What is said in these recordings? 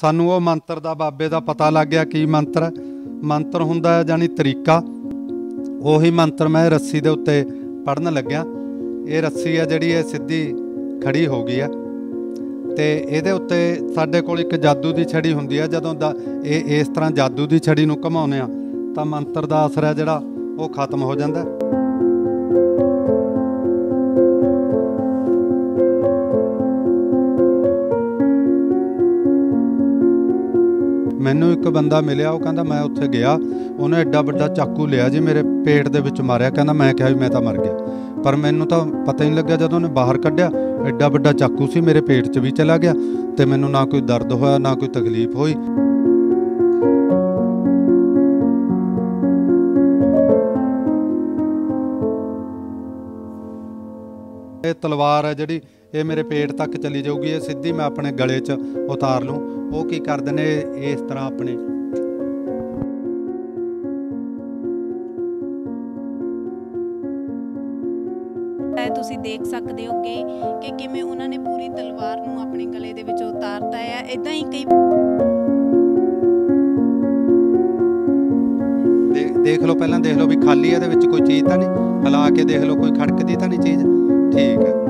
ਸਾਨੂੰ ਉਹ ਮੰਤਰ ਦਾ ਬਾਬੇ ਦਾ ਪਤਾ ਲੱਗ ਗਿਆ ਕੀ ਮੰਤਰ ਮੰਤਰ ਹੁੰਦਾ ਹੈ ਜਾਨੀ ਤਰੀਕਾ ਉਹੀ ਮੰਤਰ ਮੈਂ ਰੱਸੀ ਦੇ ਉੱਤੇ ਪੜਨ ਲੱਗਿਆ ਇਹ ਰੱਸੀ ਹੈ ਜਿਹੜੀ ਇਹ ਸਿੱਧੀ ਖੜੀ ਹੋ ਗਈ ਹੈ ਤੇ ਇਹਦੇ ਉੱਤੇ ਸਾਡੇ ਕੋਲ ਇੱਕ ਜਾਦੂ ਦੀ ਛੜੀ ਹੁੰਦੀ ਹੈ ਜਦੋਂ ਦਾ ਇਹ ਇਸ ਤਰ੍ਹਾਂ ਜਾਦੂ ਦੀ ਛੜੀ ਨੂੰ ਘਮਾਉਨੇ ਆ ਤਾਂ ਮੰਤਰ ਦਾ ਅਸਰ ਹੈ ਜਿਹੜਾ ਉਹ ਖਤਮ ਹੋ ਜਾਂਦਾ ਮੈਨੂੰ ਇੱਕ ਬੰਦਾ ਮਿਲਿਆ ਉਹ ਕਹਿੰਦਾ ਮੈਂ ਉੱਥੇ ਗਿਆ ਉਹਨੇ ਐਡਾ ਵੱਡਾ ਚਾਕੂ ਲਿਆ ਜੀ ਮੇਰੇ ਪੇਟ ਦੇ ਵਿੱਚ ਮਾਰਿਆ ਕਹਿੰਦਾ ਮੈਂ ਕਿਹਾ ਵੀ ਮੈਂ ਤਾਂ ਮਰ ਗਿਆ ਪਰ ਮੈਨੂੰ ਤਾਂ ਪਤਾ ਹੀ ਨਹੀਂ ਲੱਗਿਆ ਜਦੋਂ ਉਹਨੇ ਬਾਹਰ ਕੱਢਿਆ ਐਡਾ ਵੱਡਾ ਚਾਕੂ ਸੀ ਮੇਰੇ ਪੇਟ 'ਚ ਵੀ ਚਲਾ ਗਿਆ ਤੇ ਮੈਨੂੰ ਨਾ ਕੋਈ ਦਰਦ ਹੋਇਆ ਨਾ ਕੋਈ ਤਕਲੀਫ ਹੋਈ ਇਹ ਤਲਵਾਰ ਹੈ ਜਿਹੜੀ ਇਹ ਮੇਰੇ ਪੇਟ ਤੱਕ ਚਲੀ ਜਾਊਗੀ ਇਹ ਸਿੱਧੀ ਮੈਂ ਆਪਣੇ ਗਲੇ 'ਚ ਉਤਾਰ ਲੂੰ ਉਹ ਕੀ ਕਰਦੇ ਨੇ ਇਸ ਤਰ੍ਹਾਂ ਆਪਣੇ ਤੁਸੀਂ ਦੇਖ ਸਕਦੇ ਹੋ ਕਿ ਕਿਵੇਂ ਉਹਨਾਂ ਨੇ ਪੂਰੀ ਤਲਵਾਰ ਨੂੰ ਆਪਣੇ ਗਲੇ ਦੇ ਵਿੱਚ ਉਤਾਰਤਾ ਹੈ ਇਦਾਂ ਹੀ ਕਈ ਦੇਖ ਲਓ ਪਹਿਲਾਂ ਦੇਖ ਲਓ ਵੀ ਖਾਲੀ ਹੈ ਇਹਦੇ ਵਿੱਚ ਕੋਈ ਚੀਜ਼ ਤਾਂ ਨਹੀਂ ਹਲਾ ਕੇ ਦੇਖ ਲਓ ਕੋਈ ਖੜਕਦੀ ਤਾਂ ਨਹੀਂ ਚੀਜ਼ ਠੀਕ ਹੈ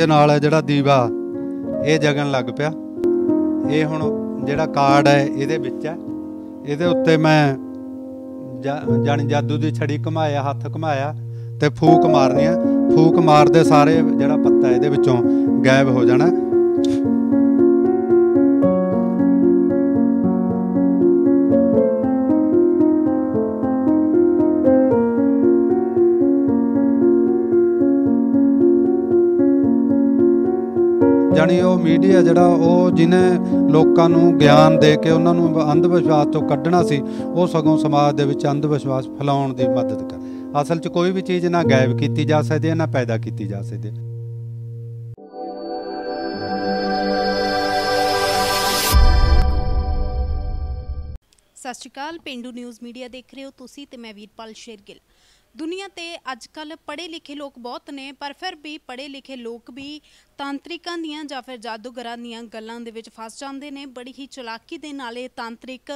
ਦੇ ਨਾਲ ਜਿਹੜਾ ਦੀਵਾ ਇਹ ਜਗਣ ਲੱਗ ਪਿਆ ਇਹ ਹੁਣ ਜਿਹੜਾ ਕਾਰਡ ਹੈ ਇਹਦੇ ਵਿੱਚ ਹੈ ਇਹਦੇ ਉੱਤੇ ਮੈਂ ਜਾਣੀ ਜਾਦੂ ਦੀ ਛੜੀ ਘਮਾਇਆ ਹੱਥ ਘਮਾਇਆ ਤੇ ਫੂਕ ਮਾਰਨੀ ਆ ਫੂਕ ਮਾਰਦੇ ਸਾਰੇ ਜਿਹੜਾ ਪੱਤਾ ਇਹਦੇ ਵਿੱਚੋਂ ਗਾਇਬ ਹੋ ਜਾਣਾ ਵਾਲੀ ਉਹ মিডিਆ ਜਿਹੜਾ ਉਹ ਜਿਨੇ ਲੋਕਾਂ ਨੂੰ ਗਿਆਨ ਦੇ ਕੇ ਉਹਨਾਂ ਨੂੰ ਅੰਧ ਵਿਸ਼ਵਾਸ ਤੋਂ ਕੱਢਣਾ ਸੀ ਉਹ ਸਗੋਂ ਸਮਾਜ ਦੇ ਵਿੱਚ ਅੰਧ ਵਿਸ਼ਵਾਸ ਫੈਲਾਉਣ ਦੀ ਮਦਦ ਕਰ ਅਸਲ 'ਚ ਕੋਈ ਵੀ ਚੀਜ਼ ਨਾ ਗਾਇਬ ਕੀਤੀ ਜਾ ਸਕਦੀ ਨਾ ਪੈਦਾ ਕੀਤੀ ਜਾ ਸਕਦੀ ਸਤਿ ਸ਼੍ਰੀ ਅਕਾਲ ਪਿੰਡੂ ਨਿਊਜ਼ ਮੀਡੀਆ ਦੇਖ ਰਹੇ ਹੋ ਤੁਸੀਂ ਤੇ ਮੈਂ ਵੀਰਪਾਲ ਸ਼ੇਰਗਿੱਲ ਦੁਨੀਆ ਤੇ ਅੱਜ ਕੱਲ ਪੜ੍ਹੇ ਲਿਖੇ ਲੋਕ ਬਹੁਤ ਨੇ ਪਰ ਫਿਰ ਵੀ ਪੜ੍ਹੇ ਲਿਖੇ ਲੋਕ ਵੀ ਤਾਂਤਰਿਕਾਂ ਦੀਆਂ ਜਾਂ ਫਿਰ ਜਾਦੂਗਰਾਂ ਦੀਆਂ ਗੱਲਾਂ ਦੇ ਵਿੱਚ ਫਸ ਜਾਂਦੇ ਨੇ ਬੜੀ ਹੀ ਚਲਾਕੀ ਦੇ ਨਾਲ ਇਹ ਤਾਂਤਰਿਕ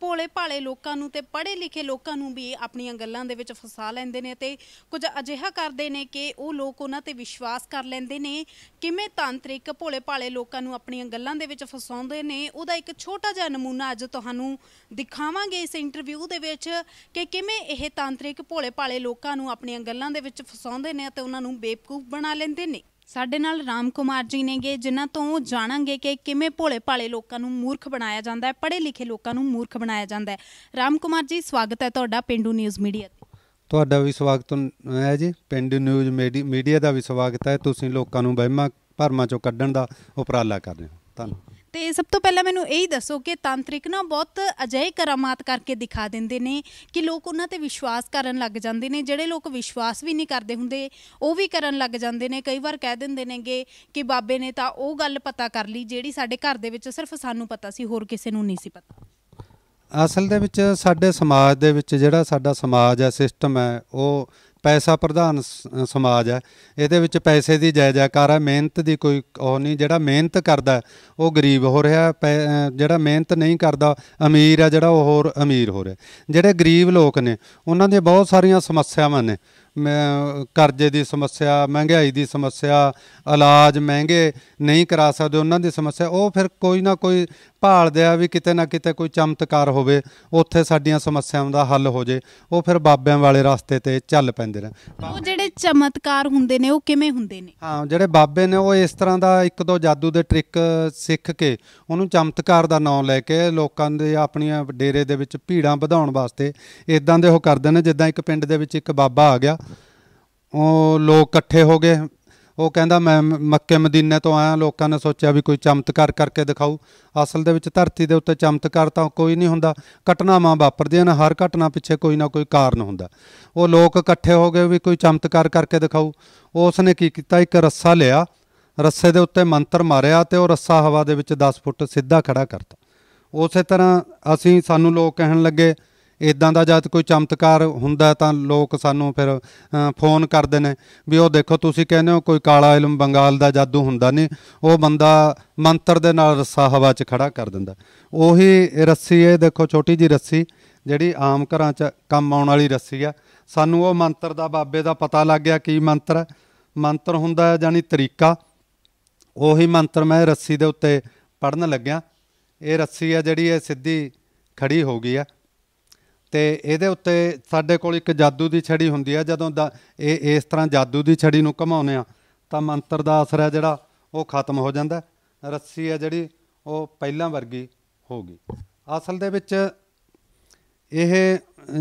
ਭੋਲੇ ਭਾਲੇ ਲੋਕਾਂ ਨੂੰ ਤੇ ਪੜ੍ਹੇ ਲਿਖੇ ਲੋਕਾਂ ਨੂੰ ਵੀ ਆਪਣੀਆਂ ਗੱਲਾਂ ਦੇ ਵਿੱਚ ਫਸਾ ਲੈਂਦੇ ਨੇ ਤੇ ਕੁਝ ਅਜਿਹਾ ਕਰਦੇ ਨੇ ਕਿ ਉਹ ਲੋਕ ਉਹਨਾਂ ਤੇ ਵਿਸ਼ਵਾਸ ਕਰ ਲੈਂਦੇ ਨੇ ਕਿਵੇਂ ਤਾਂਤਰਿਕ ਭੋਲੇ ਭਾਲੇ ਲੋਕਾਂ ਨੂੰ ਆਪਣੀਆਂ ਗੱਲਾਂ ਦੇ ਵਿੱਚ ਫਸਾਉਂਦੇ ਨੇ ਉਹਦਾ ਇੱਕ ਛੋਟਾ ਜਿਹਾ ਨਮੂਨਾ ਅੱਜ ਤੁਹਾਨੂੰ ਦਿਖਾਵਾਂਗੇ ਇਸ ਇੰਟਰਵਿਊ ਦੇ ਵਿੱਚ ਕਿ ਕਿਵੇਂ ਇਹ ਤਾਂਤਰਿਕ ਭੋਲੇ ਭਾਲੇ ਲੋਕਾਂ ਨੂੰ ਆਪਣੀਆਂ ਗੱਲਾਂ ਦੇ ਵਿੱਚ ਫਸਾਉਂਦੇ ਨੇ ਤੇ ਉਹਨਾਂ ਨੂੰ ਬੇਵਕੂਫ ਬਣਾ ਲੈਂਦੇ ਨੇ ਸਾਡੇ ਨਾਲ ਰਾਮ ਕੁਮਾਰ ਜੀ ਨੇਗੇ ਜਿਨ੍ਹਾਂ ਤੋਂ ਜਾਣਾਂਗੇ ਕਿ ਕਿਵੇਂ ਭੋਲੇ ਭਾਲੇ ਲੋਕਾਂ ਨੂੰ ਮੂਰਖ ਬਣਾਇਆ ਜਾਂਦਾ ਹੈ ਪੜ੍ਹੇ ਲਿਖੇ ਲੋਕਾਂ ਨੂੰ ਮੂਰਖ ਬਣਾਇਆ ਜਾਂਦਾ ਹੈ ਰਾਮ ਕੁਮਾਰ ਜੀ ਸਵਾਗਤ ਹੈ ਤੁਹਾਡਾ ਪਿੰਡੂ ਨਿਊਜ਼ ਮੀਡੀਆ ਤੇ ਤੁਹਾਡਾ ਵੀ ਸਵਾਗਤ ਹੈ ਜੀ ਪਿੰਡੂ ਨਿਊਜ਼ ਮੀਡੀਆ ਦਾ ਵੀ ਸਵਾਗਤ ਹੈ ਤੁਸੀਂ ਲੋਕਾਂ ਨੂੰ ਵਹਿਮਾਂ ਭਰਮਾਂ ਚੋਂ ਕੱਢਣ ਦਾ ਉਪਰਾਲਾ ਕਰ ਰਹੇ ਹੋ ਧੰਨਵਾਦ ਤੇ ਸਭ ਤੋਂ ਪਹਿਲਾਂ ਮੈਨੂੰ ਇਹ ਹੀ ਦੱਸੋ ਕਿ ਤਾਂਤਰਿਕ ਨਾ ਬਹੁਤ ਅਜਿਹੇ ਕਰਾਮਾਤ ਕਰਕੇ ਦਿਖਾ ਦਿੰਦੇ ਨੇ ਕਿ ਲੋਕ ਉਹਨਾਂ ਤੇ ਵਿਸ਼ਵਾਸ ਕਰਨ ਲੱਗ ਜਾਂਦੇ ਨੇ ਜਿਹੜੇ ਲੋਕ ਵਿਸ਼ਵਾਸ ਵੀ ਨਹੀਂ ਕਰਦੇ ਹੁੰਦੇ ਉਹ ਵੀ ਕਰਨ ਲੱਗ ਜਾਂਦੇ ਨੇ ਕਈ ਵਾਰ ਕਹਿ ਦਿੰਦੇ ਨੇਗੇ ਕਿ ਬਾਬੇ ਨੇ ਤਾਂ ਉਹ ਗੱਲ ਪਤਾ ਕਰ ਲਈ ਜਿਹੜੀ ਸਾਡੇ ਘਰ ਦੇ ਵਿੱਚ ਸਿਰਫ ਸਾਨੂੰ ਪਤਾ ਸੀ ਹੋਰ ਕਿਸੇ ਨੂੰ ਨਹੀਂ ਸੀ ਪਤਾ ਅਸਲ ਦੇ ਵਿੱਚ ਸਾਡੇ ਸਮਾਜ ਦੇ ਵਿੱਚ ਜਿਹੜਾ ਸਾਡਾ ਸਮਾਜ ਹੈ ਸਿਸਟਮ ਹੈ ਉਹ ਪੈਸਾ ਪ੍ਰਧਾਨ ਸਮਾਜ ਹੈ ਇਹਦੇ ਵਿੱਚ ਪੈਸੇ ਦੀ ਜੈ ਜੈਕਾਰ ਹੈ ਮਿਹਨਤ ਦੀ ਕੋਈ ਉਹ ਨਹੀਂ ਜਿਹੜਾ ਮਿਹਨਤ ਕਰਦਾ ਉਹ ਗਰੀਬ ਹੋ ਰਿਹਾ ਜਿਹੜਾ ਮਿਹਨਤ ਨਹੀਂ ਕਰਦਾ ਅਮੀਰ ਹੈ ਜਿਹੜਾ ਉਹ ਹੋਰ ਅਮੀਰ ਹੋ ਰਿਹਾ ਜਿਹੜੇ ਗਰੀਬ ਲੋਕ ਨੇ ਉਹਨਾਂ ਦੇ ਬਹੁਤ ਸਾਰੀਆਂ ਸਮੱਸਿਆਵਾਂ ਨੇ ਕਰਜ਼ੇ ਦੀ ਸਮੱਸਿਆ ਮਹਿੰਗਾਈ ਦੀ ਸਮੱਸਿਆ ਇਲਾਜ ਮਹਿੰਗੇ ਨਹੀਂ ਕਰਾ ਸਕਦੇ ਉਹਨਾਂ ਦੀ ਸਮੱਸਿਆ ਉਹ ਫਿਰ ਕੋਈ ਨਾ ਕੋਈ ਭਾਲਦੇ ਆ ਵੀ ਕਿਤੇ ਨਾ ਕਿਤੇ ਕੋਈ ਚਮਤਕਾਰ ਹੋਵੇ ਉੱਥੇ ਸਾਡੀਆਂ ਸਮੱਸਿਆਵਾਂ ਦਾ ਹੱਲ ਹੋ ਜੇ ਉਹ ਫਿਰ ਬਾਬਿਆਂ ਵਾਲੇ ਰਸਤੇ ਤੇ ਚੱਲ ਪੈਂਦੇ ਨੇ ਉਹ ਜਿਹੜੇ ਚਮਤਕਾਰ ਹੁੰਦੇ ਨੇ ਉਹ ਕਿਵੇਂ ਹੁੰਦੇ ਨੇ ਹਾਂ ਜਿਹੜੇ ਬਾਬੇ ਨੇ ਉਹ ਇਸ ਤਰ੍ਹਾਂ ਦਾ ਇੱਕ ਦੋ ਜਾਦੂ ਦੇ ਟ੍ਰਿਕ ਸਿੱਖ ਕੇ ਉਹਨੂੰ ਚਮਤਕਾਰ ਦਾ ਨਾਮ ਲੈ ਕੇ ਲੋਕਾਂ ਦੇ ਆਪਣੀਆਂ ਡੇਰੇ ਦੇ ਵਿੱਚ ਭੀੜਾਂ ਵਧਾਉਣ ਵਾਸਤੇ ਇਦਾਂ ਦੇ ਉਹ ਕਰਦੇ ਨੇ ਜਿੱਦਾਂ ਇੱਕ ਪਿੰਡ ਦੇ ਵਿੱਚ ਇੱਕ ਬਾਬਾ ਆ ਗਿਆ ਉਹ ਲੋਕ ਇਕੱਠੇ ਹੋ ਗਏ ਉਹ ਕਹਿੰਦਾ ਮੈਂ ਮੱਕੇ ਮਦੀਨੇ ਤੋਂ ਆਇਆ ਲੋਕਾਂ ਨੇ ਸੋਚਿਆ ਵੀ ਕੋਈ ਚਮਤਕਾਰ ਕਰਕੇ ਦਿਖਾਉ ਅਸਲ ਦੇ ਵਿੱਚ ਧਰਤੀ ਦੇ ਉੱਤੇ ਚਮਤਕਾਰ ਤਾਂ ਕੋਈ ਨਹੀਂ ਹੁੰਦਾ ਘਟਨਾਵਾਂ ਵਾਪਰਦੀਆਂ ਨੇ ਹਰ ਘਟਨਾ ਪਿੱਛੇ ਕੋਈ ਨਾ ਕੋਈ ਕਾਰਨ ਹੁੰਦਾ ਉਹ ਲੋਕ ਇਕੱਠੇ ਹੋ ਗਏ ਵੀ ਕੋਈ ਚਮਤਕਾਰ ਕਰਕੇ ਦਿਖਾਉ ਉਸ ਨੇ ਕੀ ਕੀਤਾ ਇੱਕ ਰੱਸਾ ਲਿਆ ਰੱਸੇ ਦੇ ਉੱਤੇ ਮੰਤਰ ਮਾਰਿਆ ਤੇ ਉਹ ਰੱਸਾ ਹਵਾ ਦੇ ਵਿੱਚ 10 ਫੁੱਟ ਸਿੱਧਾ ਖੜਾ ਕਰਤਾ ਉਸੇ ਤਰ੍ਹਾਂ ਅਸੀਂ ਸਾਨੂੰ ਲੋਕ ਕਹਿਣ ਲੱਗੇ ਇਦਾਂ ਦਾ ਜਦ ਕੋਈ ਚਮਤਕਾਰ ਹੁੰਦਾ ਤਾਂ ਲੋਕ ਸਾਨੂੰ ਫਿਰ ਫੋਨ ਕਰਦੇ ਨੇ ਵੀ ਉਹ ਦੇਖੋ ਤੁਸੀਂ ਕਹਿੰਦੇ ਹੋ ਕੋਈ ਕਾਲਾ ਇਲਮ ਬੰਗਾਲ ਦਾ ਜਾਦੂ ਹੁੰਦਾ ਨਹੀਂ ਉਹ ਬੰਦਾ ਮੰਤਰ ਦੇ ਨਾਲ ਰੱਸਾ ਹਵਾ 'ਚ ਖੜਾ ਕਰ ਦਿੰਦਾ ਉਹੀ ਰੱਸੀ ਇਹ ਦੇਖੋ ਛੋਟੀ ਜੀ ਰੱਸੀ ਜਿਹੜੀ ਆਮ ਘਰਾਂ 'ਚ ਕੰਮ ਆਉਣ ਵਾਲੀ ਰੱਸੀ ਆ ਸਾਨੂੰ ਉਹ ਮੰਤਰ ਦਾ ਬਾਬੇ ਦਾ ਪਤਾ ਲੱਗ ਗਿਆ ਕੀ ਮੰਤਰ ਹੈ ਮੰਤਰ ਹੁੰਦਾ ਹੈ ਜਾਨੀ ਤਰੀਕਾ ਉਹੀ ਮੰਤਰ ਮੈਂ ਰੱਸੀ ਦੇ ਉੱਤੇ ਪੜਨ ਲੱਗਿਆ ਇਹ ਰੱਸੀ ਆ ਜਿਹੜੀ ਇਹ ਸਿੱਧੀ ਖੜੀ ਹੋ ਗਈ ਆ ਤੇ ਇਹਦੇ ਉੱਤੇ ਸਾਡੇ ਕੋਲ ਇੱਕ ਜਾਦੂ ਦੀ ਛੜੀ ਹੁੰਦੀ ਆ ਜਦੋਂ ਇਹ ਇਸ ਤਰ੍ਹਾਂ ਜਾਦੂ ਦੀ ਛੜੀ ਨੂੰ ਘਮਾਉਨੇ ਆ ਤਾਂ ਮੰਤਰ ਦਾ ਅਸਰ ਹੈ ਜਿਹੜਾ ਉਹ ਖਤਮ ਹੋ ਜਾਂਦਾ ਰੱਸੀ ਆ ਜਿਹੜੀ ਉਹ ਪਹਿਲਾਂ ਵਰਗੀ ਹੋ ਗਈ ਅਸਲ ਦੇ ਵਿੱਚ ਇਹ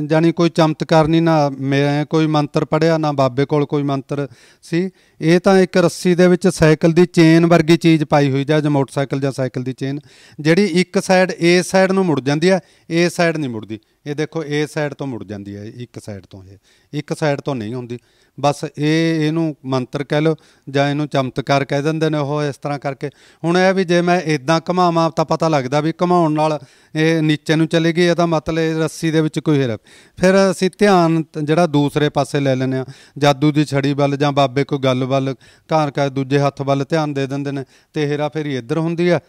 ਜਾਨੀ ਕੋਈ ਚਮਤਕਾਰ ਨਹੀਂ ਨਾ ਮੈਂ ਕੋਈ ਮੰਤਰ ਪੜਿਆ ਨਾ ਬਾਬੇ ਕੋਲ ਕੋਈ ਮੰਤਰ ਸੀ ਇਹ ਤਾਂ ਇੱਕ ਰੱਸੀ ਦੇ ਵਿੱਚ ਸਾਈਕਲ ਦੀ ਚੇਨ ਵਰਗੀ ਚੀਜ਼ ਪਾਈ ਹੋਈ ਜਾਂ ਮੋਟਰਸਾਈਕਲ ਜਾਂ ਸਾਈਕਲ ਦੀ ਚੇਨ ਜਿਹੜੀ ਇੱਕ ਸਾਈਡ ਏ ਸਾਈਡ ਨੂੰ ਮੁੜ ਜਾਂਦੀ ਹੈ ਏ ਸਾਈਡ ਨਹੀਂ ਮੁੜਦੀ ਇਹ ਦੇਖੋ ਏ ਸਾਈਡ ਤੋਂ ਮੁੜ ਜਾਂਦੀ ਹੈ ਇੱਕ ਸਾਈਡ ਤੋਂ ਇਹ ਇੱਕ ਸਾਈਡ ਤੋਂ ਨਹੀਂ ਹੁੰਦੀ ਬਸ ਇਹ ਇਹਨੂੰ ਮੰਤਰ ਕਹਿ ਲਓ ਜਾਂ ਇਹਨੂੰ ਚਮਤਕਾਰ ਕਹਿ ਦਿੰਦੇ ਨੇ ਉਹ ਇਸ ਤਰ੍ਹਾਂ ਕਰਕੇ ਹੁਣ ਇਹ ਵੀ ਜੇ ਮੈਂ ਇਦਾਂ ਘਮਾਵਾਂ ਤਾਂ ਪਤਾ ਲੱਗਦਾ ਵੀ ਘਮਾਉਣ ਨਾਲ ਇਹ ਨੀਚੇ ਨੂੰ ਚਲੇਗੀ ਇਹਦਾ ਮਤਲਬ ਰੱਸੀ ਦੇ ਵਿੱਚ ਕੋਈ ਸਾਹਿਬ ਫਿਰ ਅਸੀਂ ਧਿਆਨ ਜਿਹੜਾ ਦੂਸਰੇ ਪਾਸੇ ਲੈ ਲੈਨੇ ਆ ਜਾਦੂ ਦੀ ਛੜੀ ਵੱਲ ਜਾਂ ਬਾਬੇ ਕੋਈ ਗੱਲ ਵੱਲ ਘਰ ਘਰ ਦੂਜੇ ਹੱਥ ਵੱਲ ਧਿਆਨ ਦੇ ਦਿੰਦੇ ਨੇ ਤੇ ਹੇਰਾ ਫਿਰ ਇੱਧਰ ਹੁੰਦੀ ਆ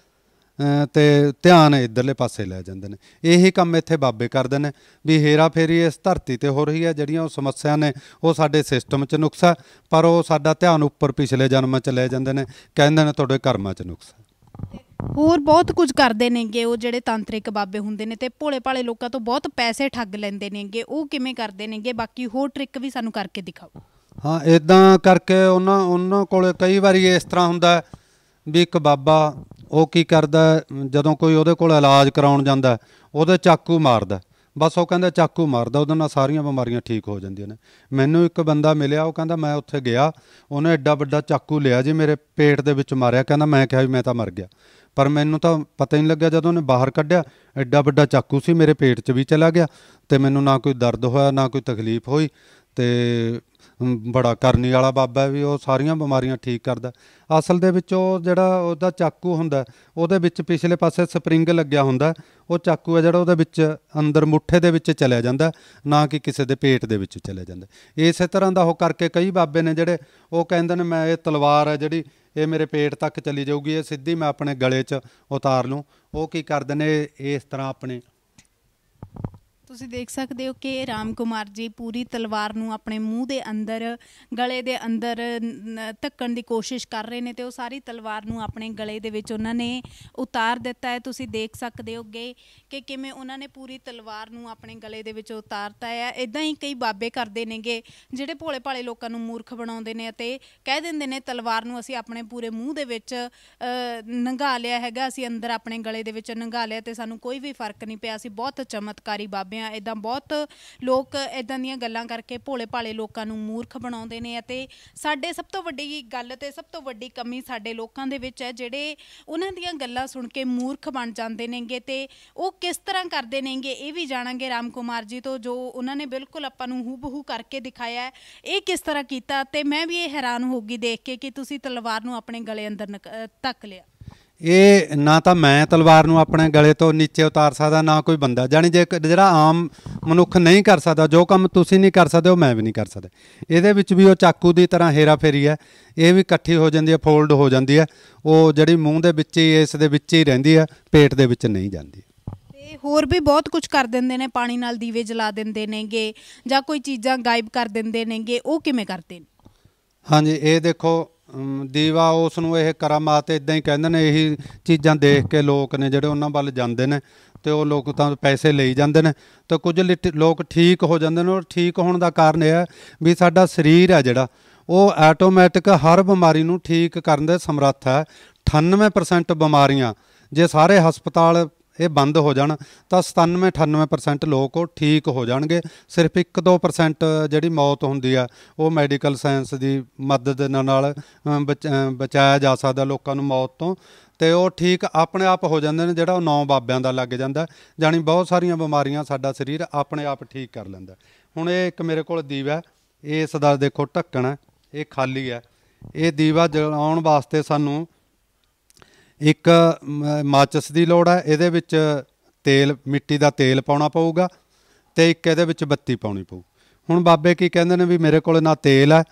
ਤੇ ਧਿਆਨ ਇਧਰਲੇ ਪਾਸੇ ਲੈ ਜਾਂਦੇ ਨੇ ਇਹੀ ਕੰਮ ਇੱਥੇ ਬਾਬੇ ਕਰਦੇ ਨੇ ਵੀ ਹੇਰਾ ਫੇਰੀ ਇਸ ਧਰਤੀ ਤੇ ਹੋ ਰਹੀ ਹੈ ਜਿਹੜੀਆਂ ਉਹ ਸਮੱਸਿਆ ਨੇ ਉਹ ਸਾਡੇ ਸਿਸਟਮ 'ਚ ਨੁਕਸਾ ਪਰ ਉਹ ਸਾਡਾ ਧਿਆਨ ਉੱਪਰ ਪਿਛਲੇ ਜਨਮਾਂ 'ਚ ਲੈ ਜਾਂਦੇ ਨੇ ਕਹਿੰਦੇ ਨੇ ਤੁਹਾਡੇ ਕਰਮਾਂ 'ਚ ਨੁਕਸਾ ਹੋਰ ਬਹੁਤ ਕੁਝ ਕਰਦੇ ਨੇਗੇ ਉਹ ਜਿਹੜੇ ਤੰਤਰਿਕ ਬਾਬੇ ਹੁੰਦੇ ਨੇ ਤੇ ਭੋਲੇ ਭਾਲੇ ਲੋਕਾਂ ਤੋਂ ਬਹੁਤ ਪੈਸੇ ਠੱਗ ਲੈਂਦੇ ਨੇਗੇ ਉਹ ਕਿਵੇਂ ਕਰਦੇ ਨੇਗੇ ਬਾਕੀ ਹੋਰ ਟ੍ਰਿਕ ਵੀ ਸਾਨੂੰ ਕਰਕੇ ਦਿਖਾਓ ਹਾਂ ਇਦਾਂ ਕਰਕੇ ਉਹਨਾਂ ਉਹਨਾਂ ਕੋਲੇ ਕਈ ਵਾਰੀ ਇਸ ਤਰ੍ਹਾਂ ਹੁੰਦਾ ਵੀ ਇੱਕ ਬਾਬਾ ਉਹ ਕੀ ਕਰਦਾ ਜਦੋਂ ਕੋਈ ਉਹਦੇ ਕੋਲ ਇਲਾਜ ਕਰਾਉਣ ਜਾਂਦਾ ਉਹਦੇ ਚਾਕੂ ਮਾਰਦਾ ਬਸ ਉਹ ਕਹਿੰਦਾ ਚਾਕੂ ਮਾਰਦਾ ਉਹਦੇ ਨਾਲ ਸਾਰੀਆਂ ਬਿਮਾਰੀਆਂ ਠੀਕ ਹੋ ਜਾਂਦੀਆਂ ਨੇ ਮੈਨੂੰ ਇੱਕ ਬੰਦਾ ਮਿਲਿਆ ਉਹ ਕਹਿੰਦਾ ਮੈਂ ਉੱਥੇ ਗਿਆ ਉਹਨੇ ਐਡਾ ਵੱਡਾ ਚਾਕੂ ਲਿਆ ਜੀ ਮੇਰੇ ਪੇਟ ਦੇ ਵਿੱਚ ਮਾਰਿਆ ਕਹਿੰਦਾ ਮੈਂ ਕਿਹਾ ਵੀ ਮੈਂ ਤਾਂ ਮਰ ਗਿਆ ਪਰ ਮੈਨੂੰ ਤਾਂ ਪਤਾ ਹੀ ਨਹੀਂ ਲੱਗਿਆ ਜਦੋਂ ਉਹਨੇ ਬਾਹਰ ਕੱਢਿਆ ਐਡਾ ਵੱਡਾ ਚਾਕੂ ਸੀ ਮੇਰੇ ਪੇਟ 'ਚ ਵੀ ਚਲਾ ਗਿਆ ਤੇ ਮੈਨੂੰ ਨਾ ਕੋਈ ਦਰਦ ਹੋਇਆ ਨਾ ਕੋਈ ਤਕਲੀਫ ਹੋਈ ਤੇ ਬੜਾ ਕਰਨੀ ਵਾਲਾ ਬਾਬਾ ਵੀ ਉਹ ਸਾਰੀਆਂ ਬਿਮਾਰੀਆਂ ਠੀਕ ਕਰਦਾ ਅਸਲ ਦੇ ਵਿੱਚ ਉਹ ਜਿਹੜਾ ਉਹਦਾ ਚਾਕੂ ਹੁੰਦਾ ਉਹਦੇ ਵਿੱਚ ਪਿਛਲੇ ਪਾਸੇ ਸਪਰਿੰਗ ਲੱਗਿਆ ਹੁੰਦਾ ਉਹ ਚਾਕੂ ਹੈ ਜਿਹੜਾ ਉਹਦੇ ਵਿੱਚ ਅੰਦਰ ਮੁੱਠੇ ਦੇ ਵਿੱਚ ਚਲਿਆ ਜਾਂਦਾ ਨਾ ਕਿ ਕਿਸੇ ਦੇ ਪੇਟ ਦੇ ਵਿੱਚ ਚਲਿਆ ਜਾਂਦਾ ਇਸੇ ਤਰ੍ਹਾਂ ਦਾ ਉਹ ਕਰਕੇ ਕਈ ਬਾਬੇ ਨੇ ਜਿਹੜੇ ਉਹ ਕਹਿੰਦੇ ਨੇ ਮੈਂ ਇਹ ਤਲਵਾਰ ਹੈ ਜਿਹੜੀ ਇਹ ਮੇਰੇ ਪੇਟ ਤੱਕ ਚਲੀ ਜਾਊਗੀ ਇਹ ਸਿੱਧੀ ਮੈਂ ਆਪਣੇ ਗਲੇ 'ਚ ਉਤਾਰ ਲੂੰ ਉਹ ਕੀ ਕਰਦੇ ਨੇ ਇਸ ਤਰ੍ਹਾਂ ਆਪਣੇ ਤੁਸੀਂ ਦੇਖ ਸਕਦੇ ਹੋ ਕਿ ਰਾਮ ਕੁਮਾਰ ਜੀ ਪੂਰੀ ਤਲਵਾਰ ਨੂੰ ਆਪਣੇ ਮੂੰਹ ਦੇ ਅੰਦਰ ਗਲੇ ਦੇ ਅੰਦਰ ਧੱਕਣ ਦੀ ਕੋਸ਼ਿਸ਼ ਕਰ ਰਹੇ ਨੇ ਤੇ ਉਹ ਸਾਰੀ ਤਲਵਾਰ ਨੂੰ ਆਪਣੇ ਗਲੇ ਦੇ ਵਿੱਚ ਉਹਨਾਂ ਨੇ ਉਤਾਰ ਦਿੱਤਾ ਹੈ ਤੁਸੀਂ ਦੇਖ ਸਕਦੇ ਹੋਗੇ ਕਿ ਕਿਵੇਂ ਉਹਨਾਂ ਨੇ ਪੂਰੀ ਤਲਵਾਰ ਨੂੰ ਆਪਣੇ ਗਲੇ ਦੇ ਵਿੱਚ ਉਤਾਰਤਾ ਹੈ ਇਦਾਂ ਹੀ ਕਈ ਬਾਬੇ ਕਰਦੇ ਨੇਗੇ ਜਿਹੜੇ ਭੋਲੇ ਭਾਲੇ ਲੋਕਾਂ ਨੂੰ ਮੂਰਖ ਬਣਾਉਂਦੇ ਨੇ ਅਤੇ ਕਹਿ ਦਿੰਦੇ ਨੇ ਤਲਵਾਰ ਨੂੰ ਅਸੀਂ ਆਪਣੇ ਪੂਰੇ ਮੂੰਹ ਦੇ ਵਿੱਚ ਨੰਗਾ ਲਿਆ ਹੈਗਾ ਅਸੀਂ ਅੰਦਰ ਆਪਣੇ ਗਲੇ ਦੇ ਵਿੱਚ ਨੰਗਾ ਲਿਆ ਤੇ ਸਾਨੂੰ ਕੋਈ ਵੀ ਫਰਕ ਨਹੀਂ ਪਿਆ ਅਸੀਂ ਬਹੁਤ ਚਮਤਕਾਰੀ ਬਾਬੇ ਕਰਦੇ ਆ ਇਦਾਂ ਬਹੁਤ ਲੋਕ ਇਦਾਂ ਦੀਆਂ ਗੱਲਾਂ ਕਰਕੇ ਭੋਲੇ ਭਾਲੇ ਲੋਕਾਂ ਨੂੰ ਮੂਰਖ ਬਣਾਉਂਦੇ ਨੇ ਅਤੇ ਸਾਡੇ ਸਭ ਤੋਂ ਵੱਡੀ ਗੱਲ ਤੇ ਸਭ ਤੋਂ ਵੱਡੀ ਕਮੀ ਸਾਡੇ ਲੋਕਾਂ ਦੇ ਵਿੱਚ ਹੈ ਜਿਹੜੇ ਉਹਨਾਂ ਦੀਆਂ ਗੱਲਾਂ ਸੁਣ ਕੇ ਮੂਰਖ ਬਣ ਜਾਂਦੇ ਨੇਗੇ ਤੇ ਉਹ ਕਿਸ ਤਰ੍ਹਾਂ ਕਰਦੇ ਨੇਗੇ ਇਹ ਵੀ ਜਾਣਾਂਗੇ ਰਾਮ ਕੁਮਾਰ ਜੀ ਤੋਂ ਜੋ ਉਹਨਾਂ ਨੇ ਬਿਲਕੁਲ ਆਪਾਂ ਨੂੰ ਹੂਬਹੂ ਕਰਕੇ ਦਿਖਾਇਆ ਇਹ ਕਿਸ ਤਰ੍ਹਾਂ ਕੀਤਾ ਤੇ ਮੈਂ ਵੀ ਇਹ ਹੈਰਾਨ ਹੋ ਗਈ ਦੇਖ ਕੇ ਕਿ ਤੁਸੀਂ ਤਲਵਾਰ ਨੂੰ ਆਪਣੇ ਗਲੇ ਅੰਦਰ ਤੱਕ ਲਿਆ ਇਹ ਨਾ ਤਾਂ ਮੈਂ ਤਲਵਾਰ ਨੂੰ ਆਪਣੇ ਗਲੇ ਤੋਂ ਨੀਚੇ ਉਤਾਰ ਸਕਦਾ ਨਾ ਕੋਈ ਬੰਦਾ ਜਾਨੀ ਜੇ ਜਿਹੜਾ ਆਮ ਮਨੁੱਖ ਨਹੀਂ ਕਰ ਸਕਦਾ ਜੋ ਕੰਮ ਤੁਸੀਂ ਨਹੀਂ ਕਰ ਸਕਦੇ ਉਹ ਮੈਂ ਵੀ ਨਹੀਂ ਕਰ ਸਕਦਾ ਇਹਦੇ ਵਿੱਚ ਵੀ ਉਹ ਚਾਕੂ ਦੀ ਤਰ੍ਹਾਂ ਹੇਰਾ ਫੇਰੀ ਹੈ ਇਹ ਵੀ ਇਕੱਠੀ ਹੋ ਜਾਂਦੀ ਹੈ ਫੋਲਡ ਹੋ ਜਾਂਦੀ ਹੈ ਉਹ ਜਿਹੜੀ ਮੂੰਹ ਦੇ ਵਿੱਚ ਹੀ ਇਸ ਦੇ ਵਿੱਚ ਹੀ ਰਹਿੰਦੀ ਹੈ ਪੇਟ ਦੇ ਵਿੱਚ ਨਹੀਂ ਜਾਂਦੀ ਤੇ ਹੋਰ ਵੀ ਬਹੁਤ ਕੁਝ ਕਰ ਦਿੰਦੇ ਨੇ ਪਾਣੀ ਨਾਲ ਦੀਵੇ ਜਲਾ ਦਿੰਦੇ ਨੇਗੇ ਜਾਂ ਕੋਈ ਚੀਜ਼ਾਂ ਗਾਇਬ ਕਰ ਦਿੰਦੇ ਨੇਗੇ ਉਹ ਕਿਵੇਂ ਕਰਦੇ ਨੇ ਹਾਂਜੀ ਇਹ ਦੇਖੋ ਦੀਵਾ ਉਸ ਨੂੰ ਇਹ ਕਰਾਮਾਤ ਇਦਾਂ ਹੀ ਕਹਿੰਦੇ ਨੇ ਇਹੀ ਚੀਜ਼ਾਂ ਦੇਖ ਕੇ ਲੋਕ ਨੇ ਜਿਹੜੇ ਉਹਨਾਂ ਵੱਲ ਜਾਂਦੇ ਨੇ ਤੇ ਉਹ ਲੋਕ ਤਾਂ ਪੈਸੇ ਲਈ ਜਾਂਦੇ ਨੇ ਤੇ ਕੁਝ ਲੋਕ ਠੀਕ ਹੋ ਜਾਂਦੇ ਨੇ ਔਰ ਠੀਕ ਹੋਣ ਦਾ ਕਾਰਨ ਇਹ ਹੈ ਵੀ ਸਾਡਾ ਸਰੀਰ ਹੈ ਜਿਹੜਾ ਉਹ ਆਟੋਮੈਟਿਕ ਹਰ ਬਿਮਾਰੀ ਨੂੰ ਠੀਕ ਕਰਨ ਦੇ ਸਮਰੱਥ ਹੈ 98% ਬਿਮਾਰੀਆਂ ਜੇ ਸਾਰੇ ਹਸਪਤਾਲ ਇਹ ਬੰਦ ਹੋ ਜਾਣ ਤਾਂ 97 98% ਲੋਕ ਉਹ ਠੀਕ ਹੋ ਜਾਣਗੇ ਸਿਰਫ 1-2% ਜਿਹੜੀ ਮੌਤ ਹੁੰਦੀ ਆ ਉਹ ਮੈਡੀਕਲ ਸਾਇੰਸ ਦੀ ਮਦਦ ਨਾਲ ਬਚਾਇਆ ਜਾ ਸਕਦਾ ਲੋਕਾਂ ਨੂੰ ਮੌਤ ਤੋਂ ਤੇ ਉਹ ਠੀਕ ਆਪਣੇ ਆਪ ਹੋ ਜਾਂਦੇ ਨੇ ਜਿਹੜਾ ਉਹ ਨੌ ਬਾਬਿਆਂ ਦਾ ਲੱਗ ਜਾਂਦਾ ਜਾਨੀ ਬਹੁਤ ਸਾਰੀਆਂ ਬਿਮਾਰੀਆਂ ਸਾਡਾ ਸਰੀਰ ਆਪਣੇ ਆਪ ਠੀਕ ਕਰ ਲੈਂਦਾ ਹੁਣ ਇਹ ਇੱਕ ਮੇਰੇ ਕੋਲ ਦੀਵਾ ਇਸ ਦਾ ਦੇਖੋ ਢੱਕਣ ਇਹ ਖਾਲੀ ਹੈ ਇਹ ਦੀਵਾ ਜਲਾਉਣ ਵਾਸਤੇ ਸਾਨੂੰ ਇੱਕ ਮਾਚਸ ਦੀ ਲੋੜ ਹੈ ਇਹਦੇ ਵਿੱਚ ਤੇਲ ਮਿੱਟੀ ਦਾ ਤੇਲ ਪਾਉਣਾ ਪਊਗਾ ਤੇ ਇੱਕ ਇਹਦੇ ਵਿੱਚ ਬੱਤੀ ਪਾਉਣੀ ਪਊ ਹੁਣ ਬਾਬੇ ਕੀ ਕਹਿੰਦੇ ਨੇ ਵੀ ਮੇਰੇ ਕੋਲ ਨਾ ਤੇਲ ਹੈ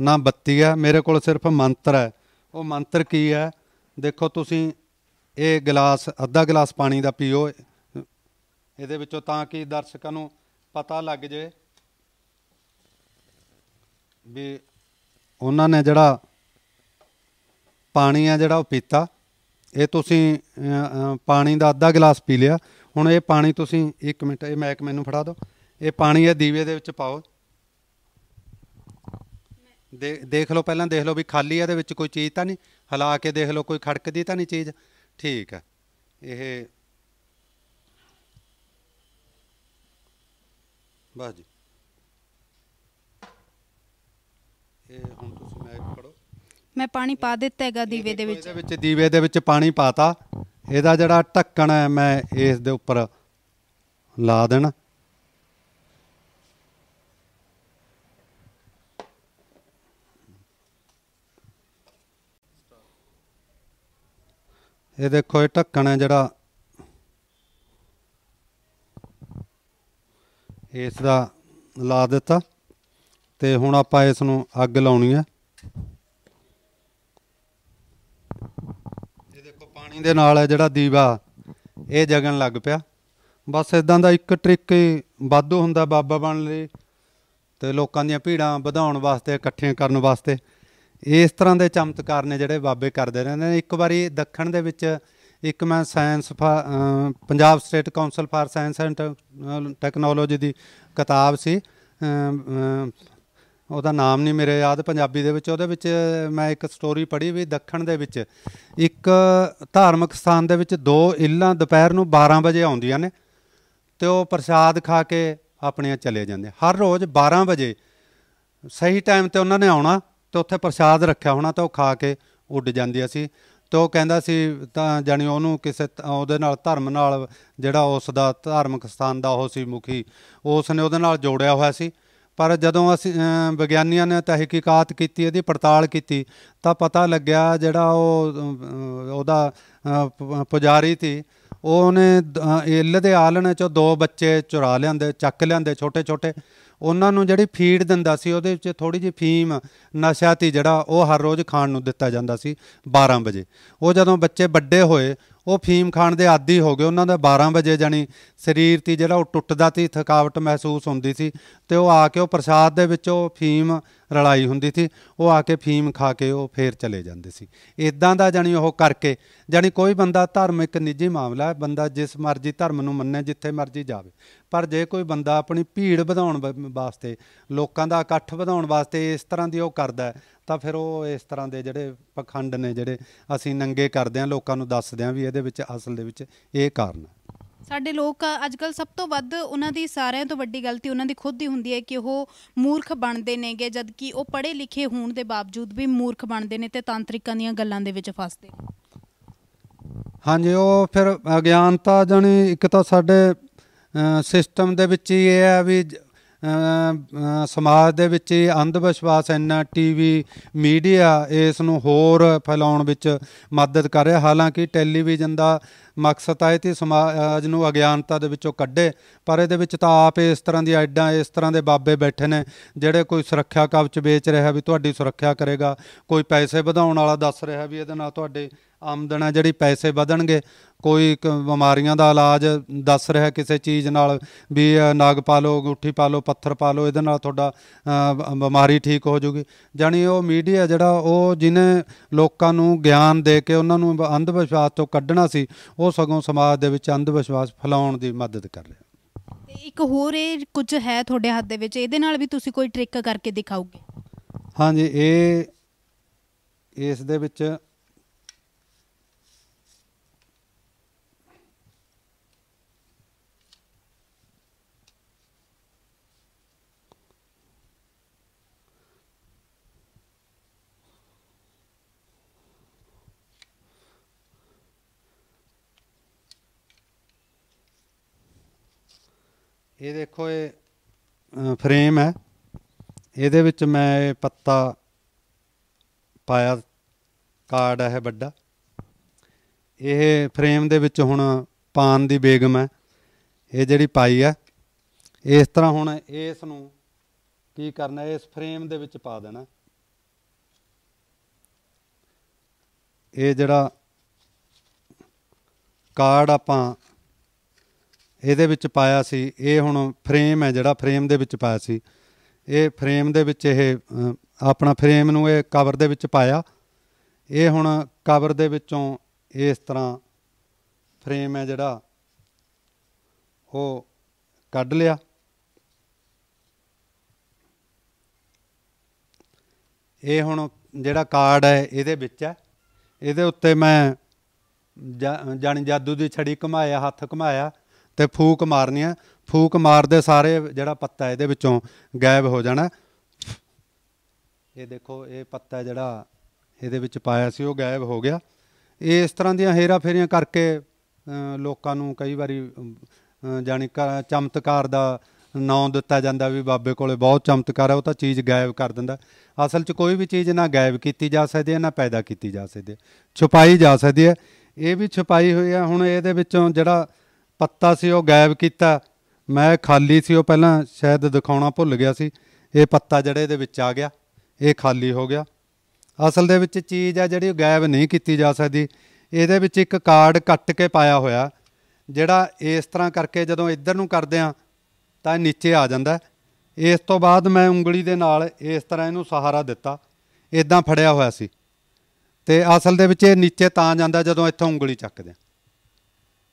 ਨਾ ਬੱਤੀ ਹੈ ਮੇਰੇ ਕੋਲ ਸਿਰਫ ਮੰਤਰ ਹੈ ਉਹ ਮੰਤਰ ਕੀ ਹੈ ਦੇਖੋ ਤੁਸੀਂ ਇਹ ਗਲਾਸ ਅੱਧਾ ਗਲਾਸ ਪਾਣੀ ਦਾ ਪੀਓ ਇਹਦੇ ਵਿੱਚੋਂ ਤਾਂ ਕਿ ਦਰਸ਼ਕਾਂ ਨੂੰ ਪਤਾ ਲੱਗ ਜੇ ਵੀ ਉਹਨਾਂ ਨੇ ਜਿਹੜਾ ਪਾਣੀ ਆ ਜਿਹੜਾ ਉਹ ਪੀਤਾ ਇਹ ਤੁਸੀਂ ਪਾਣੀ ਦਾ ਅੱਧਾ ਗਲਾਸ ਪੀ ਲਿਆ ਹੁਣ ਇਹ ਪਾਣੀ ਤੁਸੀਂ 1 ਮਿੰਟ ਇਹ ਮੈਕ ਮੈਨੂੰ ਫੜਾ ਦਿਓ ਇਹ ਪਾਣੀ ਇਹ ਦੀਵੇ ਦੇ ਵਿੱਚ ਪਾਓ ਦੇਖ ਲਓ ਪਹਿਲਾਂ ਦੇਖ ਲਓ ਵੀ ਖਾਲੀ ਦੇ ਵਿੱਚ ਕੋਈ ਚੀਜ਼ ਤਾਂ ਨਹੀਂ ਹਲਾ ਕੇ ਦੇਖ ਲਓ ਕੋਈ ਖੜਕਦੀ ਤਾਂ ਨਹੀਂ ਚੀਜ਼ ਠੀਕ ਹੈ ਇਹ ਬਸ ਜੀ ਇਹ ਹੁਣ ਮੈਂ ਪਾਣੀ ਪਾ ਦਿੱਤਾ ਹੈਗਾ ਦੀਵੇ ਦੇ ਵਿੱਚ ਦੇ ਵਿੱਚ ਦੀਵੇ ਦੇ ਵਿੱਚ ਪਾਣੀ ਪਾਤਾ ਇਹਦਾ ਜਿਹੜਾ ਢੱਕਣ ਹੈ ਮੈਂ ਇਸ ਦੇ ਉੱਪਰ ਲਾ ਦੇਣਾ ਇਹ ਦੇਖੋ ਇਹ ਢੱਕਣ ਹੈ ਜਿਹੜਾ ਇਸ ਦਾ ਲਾ ਦਿੱਤਾ ਤੇ ਹੁਣ ਆਪਾਂ ਇਸ ਨੂੰ ਅੱਗ ਲਾਉਣੀ ਹੈ ਇਹ ਦੇਖੋ ਪਾਣੀ ਦੇ ਨਾਲ ਹੈ ਜਿਹੜਾ ਦੀਵਾ ਇਹ ਜਗਣ ਲੱਗ ਪਿਆ ਬਸ ਇਦਾਂ ਦਾ ਇੱਕ ਟ੍ਰਿਕ ਵਾਧੂ ਹੁੰਦਾ ਬਾਬਾ ਬਣ ਲਈ ਤੇ ਲੋਕਾਂ ਦੀਆਂ ਭੀੜਾਂ ਵਧਾਉਣ ਵਾਸਤੇ ਇਕੱਠੀਆਂ ਕਰਨ ਵਾਸਤੇ ਇਸ ਤਰ੍ਹਾਂ ਦੇ ਚਮਤਕਾਰ ਨੇ ਜਿਹੜੇ ਬਾਬੇ ਕਰਦੇ ਰਹਿੰਦੇ ਨੇ ਇੱਕ ਵਾਰੀ ਦੱਖਣ ਦੇ ਵਿੱਚ ਇੱਕ ਮੈਂ science Punjab state council for science and technology ਦੀ ਕਿਤਾਬ ਸੀ ਉਹਦਾ ਨਾਮ ਨਹੀਂ ਮੇਰੇ ਯਾਦ ਪੰਜਾਬੀ ਦੇ ਵਿੱਚ ਉਹਦੇ ਵਿੱਚ ਮੈਂ ਇੱਕ ਸਟੋਰੀ ਪੜ੍ਹੀ ਵੀ ਦੱਖਣ ਦੇ ਵਿੱਚ ਇੱਕ ਧਾਰਮਿਕ ਸਥਾਨ ਦੇ ਵਿੱਚ ਦੋ ਇਲਾਂ ਦੁਪਹਿਰ ਨੂੰ 12 ਵਜੇ ਆਉਂਦੀਆਂ ਨੇ ਤੇ ਉਹ ਪ੍ਰਸ਼ਾਦ ਖਾ ਕੇ ਆਪਣੀਆਂ ਚਲੇ ਜਾਂਦੇ ਹਰ ਰੋਜ਼ 12 ਵਜੇ ਸਹੀ ਟਾਈਮ ਤੇ ਉਹਨਾਂ ਨੇ ਆਉਣਾ ਤੇ ਉੱਥੇ ਪ੍ਰਸ਼ਾਦ ਰੱਖਿਆ ਹੋਣਾ ਤਾਂ ਉਹ ਖਾ ਕੇ ਉੱਡ ਜਾਂਦੀ ਸੀ ਤੇ ਉਹ ਕਹਿੰਦਾ ਸੀ ਤਾਂ ਜਾਨੀ ਉਹਨੂੰ ਕਿਸੇ ਉਹਦੇ ਨਾਲ ਧਰਮ ਨਾਲ ਜਿਹੜਾ ਉਸ ਦਾ ਧਾਰਮਿਕ ਸਥਾਨ ਦਾ ਉਹ ਸੀ ਮੁਖੀ ਉਸ ਨੇ ਉਹਦੇ ਨਾਲ ਜੋੜਿਆ ਹੋਇਆ ਸੀ ਪਰ ਜਦੋਂ ਅਸੀਂ ਵਿਗਿਆਨੀਆਂ ਨੇ ਤਹਿਕੀਕਾਤ ਕੀਤੀ ਇਹਦੀ ਪੜਤਾਲ ਕੀਤੀ ਤਾਂ ਪਤਾ ਲੱਗਿਆ ਜਿਹੜਾ ਉਹ ਉਹਦਾ ਪੁਜਾਰੀ ਸੀ ਉਹਨੇ ਇਲ ਦੇ ਆਲਣੇ ਚੋਂ ਦੋ ਬੱਚੇ ਚੁਰਾ ਲਿਆਂਦੇ ਚੱਕ ਲਿਆਂਦੇ ਛੋਟੇ ਛੋਟੇ ਉਹਨਾਂ ਨੂੰ ਜਿਹੜੀ ਫੀਡ ਦਿੰਦਾ ਸੀ ਉਹਦੇ ਵਿੱਚ ਥੋੜੀ ਜਿਹੀ ਫੀਮ ਨਸ਼ਾ ਜਿਹੜਾ ਉਹ ਹਰ ਰੋਜ਼ ਖਾਣ ਨੂੰ ਦਿੱਤਾ ਜਾਂਦਾ ਸੀ 12 ਵਜੇ ਉਹ ਜਦੋਂ ਬੱਚੇ ਵੱਡੇ ਹੋਏ ਉਹ ਫੀਮ ਖਾਣ ਦੇ ਆਦੀ ਹੋ ਗਏ ਉਹਨਾਂ ਦਾ 12 ਵਜੇ ਜਾਨੀ ਸਰੀਰ ਤੇ ਜਿਹੜਾ ਉਹ ਟੁੱਟਦਾ ਤੇ ਥਕਾਵਟ ਮਹਿਸੂਸ ਹੁੰਦੀ ਸੀ ਤੇ ਉਹ ਆ ਕੇ ਉਹ ਪ੍ਰਸ਼ਾਦ ਦੇ ਵਿੱਚ ਉਹ ਫੀਮ ਰਲਾਈ ਹੁੰਦੀ ਸੀ ਉਹ ਆ ਕੇ ਫੀਮ ਖਾ ਕੇ ਉਹ ਫੇਰ ਚਲੇ ਜਾਂਦੇ ਸੀ ਇਦਾਂ ਦਾ ਜਾਨੀ ਉਹ ਕਰਕੇ ਜਾਨੀ ਕੋਈ ਬੰਦਾ ਧਰਮ ਇੱਕ ਨਿੱਜੀ ਮਾਮਲਾ ਹੈ ਬੰਦਾ ਜਿਸ ਮਰਜ਼ੀ ਧਰਮ ਨੂੰ ਮੰਨੇ ਜਿੱਥੇ ਮਰਜ਼ੀ ਜਾਵੇ ਪਰ ਜੇ ਕੋਈ ਬੰਦਾ ਆਪਣੀ ਭੀੜ ਵਧਾਉਣ ਵਾਸਤੇ ਲੋਕਾਂ ਦਾ ਇਕੱਠ ਵਧਾਉਣ ਵਾਸਤੇ ਇਸ ਤਰ੍ਹਾਂ ਦੀ ਉਹ ਕਰਦਾ ਤਾਂ ਫਿਰ ਉਹ ਇਸ ਤਰ੍ਹਾਂ ਦੇ ਜਿਹੜੇ ਪਖੰਡ ਨੇ ਜਿਹੜੇ ਅਸੀਂ ਨੰਗੇ ਕਰਦੇ ਆ ਲੋਕਾਂ ਨੂੰ ਦੱਸਦੇ ਆ ਵੀ ਇਹਦੇ ਵਿੱਚ ਅਸਲ ਦੇ ਵਿੱਚ ਇਹ ਕਾਰਨ ਹੈ ਸਾਡੇ ਲੋਕ ਅੱਜਕੱਲ ਸਭ ਤੋਂ ਵੱਧ ਉਹਨਾਂ ਦੀ ਸਾਰਿਆਂ ਤੋਂ ਵੱਡੀ ਗਲਤੀ ਉਹਨਾਂ ਦੀ ਖੁਦ ਹੀ ਹੁੰਦੀ ਹੈ ਕਿ ਉਹ ਮੂਰਖ ਬਣਦੇ ਨੇਗੇ ਜਦ ਕਿ ਉਹ ਪੜ੍ਹੇ ਲਿਖੇ ਹੋਣ ਦੇ ਬਾਵਜੂਦ ਵੀ ਮੂਰਖ ਬਣਦੇ ਨੇ ਤੇ ਤਾਂਤਰਿਕਾਂ ਦੀਆਂ ਗੱਲਾਂ ਦੇ ਵਿੱਚ ਫਸਦੇ ਹਾਂਜੀ ਉਹ ਫਿਰ ਅਗਿਆਨਤਾ ਜਾਨੀ ਇੱਕ ਤਾਂ ਸਾਡੇ ਸਿਸਟਮ ਦੇ ਵਿੱਚ ਹੀ ਇਹ ਹੈ ਵੀ ਸਮਾਜ ਦੇ ਵਿੱਚ ਇਹ ਅੰਧ ਵਿਸ਼ਵਾਸ ਇੰਨਾ ਟੀਵੀ ਮੀਡੀਆ ਇਸ ਨੂੰ ਹੋਰ ਫੈਲਾਉਣ ਵਿੱਚ ਮਦਦ ਕਰ ਰਿਹਾ ਹਾਲਾਂਕਿ ਟੈਲੀਵਿਜ਼ਨ ਦਾ ਮਕਸਦ ਹੈ ਤੇ ਸਮਾਜ ਨੂੰ ਅਗਿਆਨਤਾ ਦੇ ਵਿੱਚੋਂ ਕੱਢੇ ਪਰ ਇਹਦੇ ਵਿੱਚ ਤਾਂ ਆਪ ਇਸ ਤਰ੍ਹਾਂ ਦੀ ਐਡਾਂ ਇਸ ਤਰ੍ਹਾਂ ਦੇ ਬਾਬੇ ਬੈਠੇ ਨੇ ਜਿਹੜੇ ਕੋਈ ਸੁਰੱਖਿਆ ਕਵਚ ਵੇਚ ਰਿਹਾ ਵੀ ਤੁਹਾਡੀ ਸੁਰੱਖਿਆ ਕਰੇਗਾ ਕੋਈ ਪੈਸੇ ਵਧਾਉਣ ਵਾਲਾ ਦੱਸ ਰਿਹਾ ਵੀ ਇਹਦੇ ਨਾਲ ਤੁਹਾਡੇ ਆਮਦਨ ਆ ਜਿਹੜੀ ਪੈਸੇ ਵਧਣਗੇ ਕੋਈ ਬਿਮਾਰੀਆਂ ਦਾ ਇਲਾਜ ਦੱਸ ਰਿਹਾ ਕਿਸੇ ਚੀਜ਼ ਨਾਲ ਵੀ ਨਾਗ ਪਾ ਲਓ ਗੁੱਠੀ ਪਾ ਲਓ ਪੱਥਰ ਪਾ ਲਓ ਇਹਦੇ ਨਾਲ ਤੁਹਾਡਾ ਬਿਮਾਰੀ ਠੀਕ ਹੋ ਜੂਗੀ ਜਾਨੀ ਉਹ ਮੀਡੀਆ ਜਿਹੜਾ ਉਹ ਜਿਨੇ ਲੋਕਾਂ ਨੂੰ ਗਿਆਨ ਦੇ ਕੇ ਉਹਨਾਂ ਨੂੰ ਅੰਧ ਵਿਸ਼ਵਾਸ ਤੋਂ ਕੱਢਣਾ ਸੀ ਉਹ ਸਗੋਂ ਸਮਾਜ ਦੇ ਵਿੱਚ ਅੰਧ ਵਿਸ਼ਵਾਸ ਫੈਲਾਉਣ ਦੀ ਮਦਦ ਕਰ ਰਿਹਾ ਤੇ ਇੱਕ ਹੋਰ ਇਹ ਕੁਝ ਹੈ ਤੁਹਾਡੇ ਹੱਥ ਦੇ ਵਿੱਚ ਇਹਦੇ ਨਾਲ ਵੀ ਤੁਸੀਂ ਕੋਈ ਟ੍ਰਿਕ ਕਰਕੇ ਦਿਖਾਓਗੇ ਹਾਂਜੀ ਇਹ ਇਸ ਦੇ ਵਿੱਚ ਇਹ ਦੇਖੋ ਇਹ ਫਰੇਮ ਹੈ ਇਹਦੇ ਵਿੱਚ ਮੈਂ ਇਹ ਪੱਤਾ ਪਾਇਆ ਕਾਰਡ ਹੈ ਵੱਡਾ ਇਹ ਫਰੇਮ ਦੇ ਵਿੱਚ ਹੁਣ ਪਾਨ ਦੀ ਬੇਗਮ ਹੈ ਇਹ ਜਿਹੜੀ ਪਾਈ ਹੈ ਇਸ ਤਰ੍ਹਾਂ ਹੁਣ ਇਸ ਨੂੰ ਕੀ ਕਰਨਾ ਇਸ ਫਰੇਮ ਦੇ ਵਿੱਚ ਪਾ ਦੇਣਾ ਇਹ ਜਿਹੜਾ ਕਾਰਡ ਆਪਾਂ ਇਹਦੇ ਵਿੱਚ ਪਾਇਆ ਸੀ ਇਹ ਹੁਣ ਫਰੇਮ ਹੈ ਜਿਹੜਾ ਫਰੇਮ ਦੇ ਵਿੱਚ ਪਾਇਆ ਸੀ ਇਹ ਫਰੇਮ ਦੇ ਵਿੱਚ ਇਹ ਆਪਣਾ ਫਰੇਮ ਨੂੰ ਇਹ ਕਵਰ ਦੇ ਵਿੱਚ ਪਾਇਆ ਇਹ ਹੁਣ ਕਵਰ ਦੇ ਵਿੱਚੋਂ ਇਸ ਤਰ੍ਹਾਂ ਫਰੇਮ ਹੈ ਜਿਹੜਾ ਉਹ ਕੱਢ ਲਿਆ ਇਹ ਹੁਣ ਜਿਹੜਾ ਕਾਰਡ ਹੈ ਇਹਦੇ ਵਿੱਚ ਹੈ ਇਹਦੇ ਉੱਤੇ ਮੈਂ ਜਾਨੀ ਜਾਦੂ ਦੀ ਛੜੀ ਘੁਮਾਇਆ ਹੱਥ ਘੁਮਾਇਆ ਤੇ ਫੂਕ ਮਾਰਨੀ ਆ ਫੂਕ ਮਾਰਦੇ ਸਾਰੇ ਜਿਹੜਾ ਪੱਤਾ ਇਹਦੇ ਵਿੱਚੋਂ ਗਾਇਬ ਹੋ ਜਾਣਾ ਇਹ ਦੇਖੋ ਇਹ ਪੱਤਾ ਜਿਹੜਾ ਇਹਦੇ ਵਿੱਚ ਪਾਇਆ ਸੀ ਉਹ ਗਾਇਬ ਹੋ ਗਿਆ ਇਸ ਤਰ੍ਹਾਂ ਦੀਆਂ ਹੇਰਾ ਫੇਰੀਆਂ ਕਰਕੇ ਲੋਕਾਂ ਨੂੰ ਕਈ ਵਾਰੀ ਜਾਨੀ ਚਮਤਕਾਰ ਦਾ ਨਾਂ ਦਿੱਤਾ ਜਾਂਦਾ ਵੀ ਬਾਬੇ ਕੋਲੇ ਬਹੁਤ ਚਮਤਕਾਰ ਹੈ ਉਹ ਤਾਂ ਚੀਜ਼ ਗਾਇਬ ਕਰ ਦਿੰਦਾ ਅਸਲ 'ਚ ਕੋਈ ਵੀ ਚੀਜ਼ ਨਾ ਗਾਇਬ ਕੀਤੀ ਜਾ ਸਕਦੀ ਹੈ ਨਾ ਪੈਦਾ ਕੀਤੀ ਜਾ ਸਕਦੀ ਹੈ ਛੁਪਾਈ ਜਾ ਸਕਦੀ ਹੈ ਇਹ ਵੀ ਛੁਪਾਈ ਹੋਈ ਹੈ ਹੁਣ ਇਹਦੇ ਵਿੱਚੋਂ ਜਿਹੜਾ ਪੱਤਾ ਸੀ ਉਹ ਗਾਇਬ ਕੀਤਾ ਮੈਂ ਖਾਲੀ ਸੀ ਉਹ ਪਹਿਲਾਂ ਸ਼ਾਇਦ ਦਿਖਾਉਣਾ ਭੁੱਲ ਗਿਆ ਸੀ ਇਹ ਪੱਤਾ ਜੜੇ ਦੇ ਵਿੱਚ ਆ ਗਿਆ ਇਹ ਖਾਲੀ ਹੋ ਗਿਆ ਅਸਲ ਦੇ ਵਿੱਚ ਚੀਜ਼ ਆ ਜਿਹੜੀ ਗਾਇਬ ਨਹੀਂ ਕੀਤੀ ਜਾ ਸਕਦੀ ਇਹਦੇ ਵਿੱਚ ਇੱਕ ਕਾਰਡ ਕੱਟ ਕੇ ਪਾਇਆ ਹੋਇਆ ਜਿਹੜਾ ਇਸ ਤਰ੍ਹਾਂ ਕਰਕੇ ਜਦੋਂ ਇੱਧਰ ਨੂੰ ਕਰਦੇ ਆ ਤਾਂ ਨੀਚੇ ਆ ਜਾਂਦਾ ਇਸ ਤੋਂ ਬਾਅਦ ਮੈਂ ਉਂਗਲੀ ਦੇ ਨਾਲ ਇਸ ਤਰ੍ਹਾਂ ਇਹਨੂੰ ਸਹਾਰਾ ਦਿੱਤਾ ਇਦਾਂ ਫੜਿਆ ਹੋਇਆ ਸੀ ਤੇ ਅਸਲ ਦੇ ਵਿੱਚ ਇਹ ਨੀਚੇ ਤਾਂ ਜਾਂਦਾ ਜਦੋਂ ਇੱਥੋਂ ਉਂਗਲੀ ਚੱਕਦੇ ਆ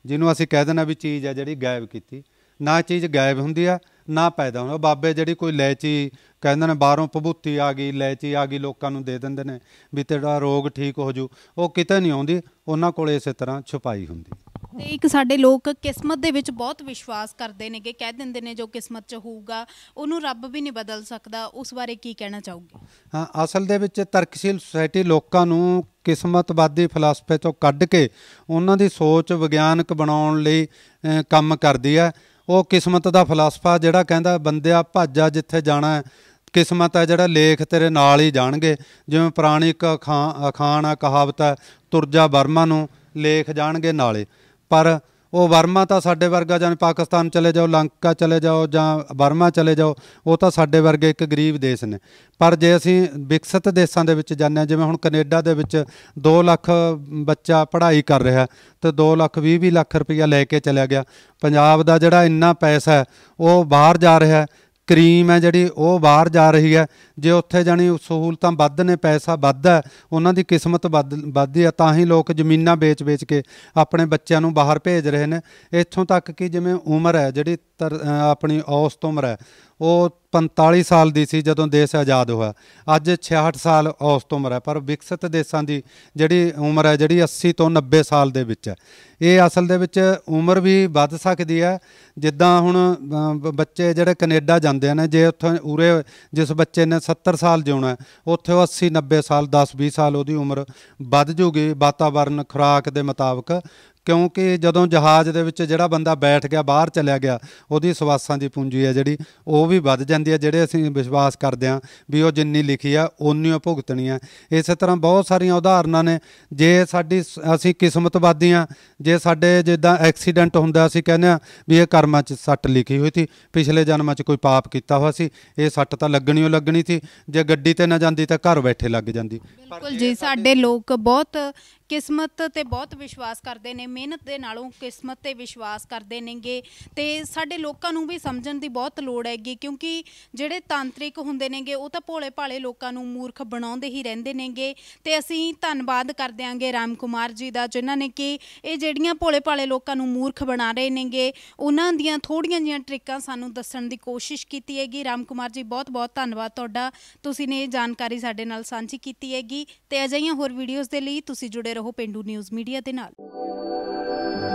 ਜਿਹਨੂੰ ਅਸੀਂ ਕਹਿ ਦਿੰਨਾ ਵੀ ਚੀਜ਼ ਆ ਜਿਹੜੀ ਗਾਇਬ ਕੀਤੀ ਨਾ ਚੀਜ਼ ਗਾਇਬ ਹੁੰਦੀ ਆ ਨਾ ਪੈਦਾ ਹੁੰਦਾ ਬਾਬੇ ਜਿਹੜੀ ਕੋਈ ਲੈਚੀ ਕਹਿੰਦੇ ਨੇ ਬਾਹਰੋਂ ਪਬੂਤੀ ਆ ਗਈ ਲੈਚੀ ਆ ਗਈ ਲੋਕਾਂ ਨੂੰ ਦੇ ਦਿੰਦੇ ਨੇ ਵੀ ਤੇਰਾ ਰੋਗ ਠੀਕ ਹੋ ਜੂ ਉਹ ਕਿਤੇ ਨਹੀਂ ਆਉਂਦੀ ਉਹਨਾਂ ਕੋਲ ਇਸੇ ਤਰ੍ਹਾਂ ਛੁਪਾਈ ਹੁੰਦੀ ਤੇ ਇੱਕ ਸਾਡੇ ਲੋਕ ਕਿਸਮਤ ਦੇ ਵਿੱਚ ਬਹੁਤ ਵਿਸ਼ਵਾਸ ਕਰਦੇ ਨੇਗੇ ਕਹਿ ਦਿੰਦੇ ਨੇ ਜੋ ਕਿਸਮਤ 'ਚ ਹੋਊਗਾ ਉਹਨੂੰ ਰੱਬ ਵੀ ਨਹੀਂ ਬਦਲ ਸਕਦਾ ਉਸ ਬਾਰੇ ਕੀ ਕਹਿਣਾ ਚਾਹੋਗੇ ਹਾਂ ਅਸਲ ਦੇ ਵਿੱਚ ਤਰਕਸ਼ੀਲ ਸੁਸਾਇਟੀ ਲੋਕਾਂ ਨੂੰ ਕਿਸਮਤਵਾਦੀ ਫਲਸਫੇ ਤੋਂ ਕੱਢ ਕੇ ਉਹਨਾਂ ਦੀ ਸੋਚ ਵਿਗਿਆਨਕ ਬਣਾਉਣ ਲਈ ਕੰਮ ਕਰਦੀ ਹੈ ਉਹ ਕਿਸਮਤ ਦਾ ਫਲਸਫਾ ਜਿਹੜਾ ਕਹਿੰਦਾ ਬੰਦਿਆ ਭਾਜਾ ਜਿੱਥੇ ਜਾਣਾ ਹੈ ਕਿਸਮਤ ਹੈ ਜਿਹੜਾ ਲੇਖ ਤੇਰੇ ਨਾਲ ਹੀ ਜਾਣਗੇ ਜਿਵੇਂ ਪ੍ਰਾਣੀ ਇੱਕ ਅਖਾਣ ਆ ਕਹਾਵਤ ਹੈ ਤੁਰਜਾ ਬਰਮਾ ਨੂੰ ਲੇਖ ਜਾਣਗੇ ਨਾਲੇ ਪਰ ਉਹ ਵਰਮਾ ਤਾਂ ਸਾਡੇ ਵਰਗਾ ਜਾਂ ਪਾਕਿਸਤਾਨ ਚਲੇ ਜਾਓ ਲੰਕਾ ਚਲੇ ਜਾਓ ਜਾਂ ਵਰਮਾ ਚਲੇ ਜਾਓ ਉਹ ਤਾਂ ਸਾਡੇ ਵਰਗੇ ਇੱਕ ਗਰੀਬ ਦੇਸ਼ ਨੇ ਪਰ ਜੇ ਅਸੀਂ ਵਿਕਸਿਤ ਦੇਸ਼ਾਂ ਦੇ ਵਿੱਚ ਜਾਂਦੇ ਜਿਵੇਂ ਹੁਣ ਕੈਨੇਡਾ ਦੇ ਵਿੱਚ 2 ਲੱਖ ਬੱਚਾ ਪੜ੍ਹਾਈ ਕਰ ਰਿਹਾ ਤੇ 2 ਲੱਖ 20 20 ਲੱਖ ਰੁਪਇਆ ਲੈ ਕੇ ਚਲਿਆ ਗਿਆ ਪੰਜਾਬ ਦਾ ਜਿਹੜਾ ਇੰਨਾ ਪੈਸਾ ਉਹ ਬਾਹਰ ਜਾ ਰਿਹਾ ਕਰੀਮ ਹੈ ਜਿਹੜੀ ਉਹ ਬਾਹਰ ਜਾ ਰਹੀ ਹੈ ਜੇ ਉੱਥੇ ਜਾਨੀ ਸਹੂਲਤਾਂ ਵੱਧ ਨੇ ਪੈਸਾ ਵੱਧ ਹੈ ਉਹਨਾਂ ਦੀ ਕਿਸਮਤ ਵੱਧਦੀ ਹੈ ਤਾਂ ਹੀ ਲੋਕ ਜ਼ਮੀਨਾਂ ਵੇਚ-ਵੇਚ ਕੇ ਆਪਣੇ ਬੱਚਿਆਂ ਨੂੰ ਬਾਹਰ ਭੇਜ ਰਹੇ ਨੇ ਇੱਥੋਂ ਤੱਕ ਕਿ ਜਿਵੇਂ ਉਮਰ ਹੈ ਜਿਹੜੀ ਆਪਣੀ ਔਸਤ ਉਮਰ ਹੈ ਉਹ 45 ਸਾਲ ਦੀ ਸੀ ਜਦੋਂ ਦੇਸ਼ ਆਜ਼ਾਦ ਹੋਇਆ ਅੱਜ 66 ਸਾਲ ਔਸਤ ਉਮਰ ਹੈ ਪਰ ਵਿਕਸਿਤ ਦੇਸ਼ਾਂ ਦੀ ਜਿਹੜੀ ਉਮਰ ਹੈ ਜਿਹੜੀ 80 ਤੋਂ 90 ਸਾਲ ਦੇ ਵਿੱਚ ਹੈ ਇਹ ਅਸਲ ਦੇ ਵਿੱਚ ਉਮਰ ਵੀ ਵੱਧ ਸਕਦੀ ਹੈ ਜਿੱਦਾਂ ਹੁਣ ਬੱਚੇ ਜਿਹੜੇ ਕੈਨੇਡਾ ਜਾਂਦੇ ਨੇ ਜੇ ਉੱਥੇ ਉਰੇ ਜਿਸ ਬੱਚੇ ਨੇ 70 ਸਾਲ ਜਿਉਣਾ ਉੱਥੇ ਉਹ 80 90 ਸਾਲ 10 20 ਸਾਲ ਉਹਦੀ ਉਮਰ ਵੱਧ ਜੂਗੀ ਵਾਤਾਵਰਨ ਖੁਰਾਕ ਦੇ ਮੁਤਾਬਕ ਕਿਉਂਕਿ ਜਦੋਂ ਜਹਾਜ਼ ਦੇ ਵਿੱਚ ਜਿਹੜਾ ਬੰਦਾ ਬੈਠ ਗਿਆ ਬਾਹਰ ਚੱਲਿਆ ਗਿਆ ਉਹਦੀ ਸਵਾਸਾਂ ਦੀ ਪੂੰਜੀ ਹੈ ਜਿਹੜੀ ਉਹ ਵੀ ਵੱਧ ਜਾਂਦੀ ਹੈ ਜਿਹੜੇ ਅਸੀਂ ਵਿਸ਼ਵਾਸ ਕਰਦੇ ਹਾਂ ਵੀ ਉਹ ਜਿੰਨੀ ਲਿਖੀ ਆ ਉਨੀ ਉਹ ਭੁਗਤਣੀ ਆ ਇਸੇ ਤਰ੍ਹਾਂ ਬਹੁਤ ਸਾਰੀਆਂ ਉਦਾਹਰਨਾਂ ਨੇ ਜੇ ਸਾਡੀ ਅਸੀਂ ਕਿਸਮਤਵਾਦੀ ਆ ਜੇ ਸਾਡੇ ਜਿੱਦਾਂ ਐਕਸੀਡੈਂਟ ਹੁੰਦਾ ਅਸੀਂ ਕਹਿੰਦੇ ਆ ਵੀ ਇਹ ਕਰਮਾਂ 'ਚ ਸੱਟ ਲਿਖੀ ਹੋਈ ਸੀ ਪਿਛਲੇ ਜਨਮਾਂ 'ਚ ਕੋਈ ਪਾਪ ਕੀਤਾ ਹੋਇਆ ਸੀ ਇਹ ਸੱਟ ਤਾਂ ਲੱਗਣੀ ਓ ਲੱਗਣੀ ਸੀ ਜੇ ਗੱਡੀ ਤੇ ਨਾ ਜਾਂਦੀ ਤਾਂ ਘਰ ਬੈਠੇ ਲੱਗ ਜਾਂਦੀ ਬਿਲਕੁਲ ਜੀ ਸਾਡੇ ਲੋਕ ਬਹੁਤ ਕਿਸਮਤ ਤੇ ਬਹੁਤ ਵਿਸ਼ਵਾਸ ਕਰਦੇ ਨੇ ਮਿਹਨਤ ਦੇ ਨਾਲੋਂ ਕਿਸਮਤ ਤੇ ਵਿਸ਼ਵਾਸ ਕਰਦੇ ਨੇਗੇ ਤੇ ਸਾਡੇ ਲੋਕਾਂ ਨੂੰ ਵੀ ਸਮਝਣ ਦੀ ਬਹੁਤ ਲੋੜ ਹੈਗੀ ਕਿਉਂਕਿ ਜਿਹੜੇ ਤਾਂਤਰਿਕ ਹੁੰਦੇ ਨੇਗੇ ਉਹ ਤਾਂ ਭੋਲੇ ਭਾਲੇ ਲੋਕਾਂ ਨੂੰ ਮੂਰਖ ਬਣਾਉਂਦੇ ਹੀ ਰਹਿੰਦੇ ਨੇਗੇ ਤੇ ਅਸੀਂ ਧੰਨਵਾਦ ਕਰਦੇ ਆਂਗੇ ਰਾਮ ਕੁਮਾਰ ਜੀ ਦਾ ਜਿਨ੍ਹਾਂ ਨੇ ਕਿ ਇਹ ਜਿਹੜੀਆਂ ਭੋਲੇ ਭਾਲੇ ਲੋਕਾਂ ਨੂੰ ਮੂਰਖ ਬਣਾ ਰਹੇ ਨੇਗੇ ਉਹਨਾਂ ਦੀਆਂ ਥੋੜੀਆਂ ਜੀਆਂ ਟ੍ਰਿਕਾਂ ਸਾਨੂੰ ਦੱਸਣ ਦੀ ਕੋਸ਼ਿਸ਼ ਕੀਤੀ ਹੈਗੀ ਰਾਮ ਕੁਮਾਰ ਜੀ ਬਹੁਤ ਬਹੁਤ ਧੰਨਵਾਦ ਤੁਹਾਡਾ ਤੁਸੀਂ ਨੇ ਇਹ ਜਾਣਕਾਰੀ ਸਾਡੇ ਨਾਲ ਸਾਂਝੀ ਕੀਤੀ ਹੈਗੀ ਤੇ ਅਜਿਹੀਆਂ ਹੋਰ ਵੀਡੀਓਜ਼ ਦੇ ਲਈ ਤੁਸੀਂ ਜੁੜੇ ਰਹੋ ਪਿੰਡੂ ਨਿਊਜ਼ ਮੀਡੀਆ ਦੇ ਨਾਲ